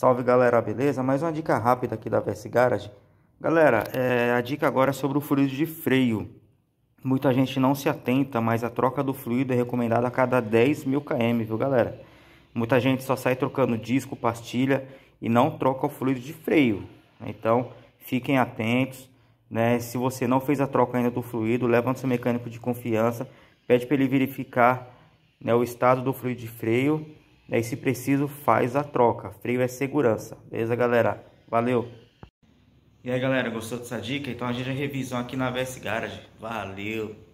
Salve galera, beleza? Mais uma dica rápida aqui da VS Garage. Galera, é, a dica agora é sobre o fluido de freio. Muita gente não se atenta, mas a troca do fluido é recomendada a cada 10 mil km, viu galera? Muita gente só sai trocando disco, pastilha e não troca o fluido de freio. Né? Então, fiquem atentos. Né? Se você não fez a troca ainda do fluido, leva no seu mecânico de confiança, pede para ele verificar né, o estado do fluido de freio né? se preciso, faz a troca. Freio é segurança. Beleza, galera? Valeu! E aí, galera, gostou dessa dica? Então a gente já revisou aqui na VS Garage. Valeu!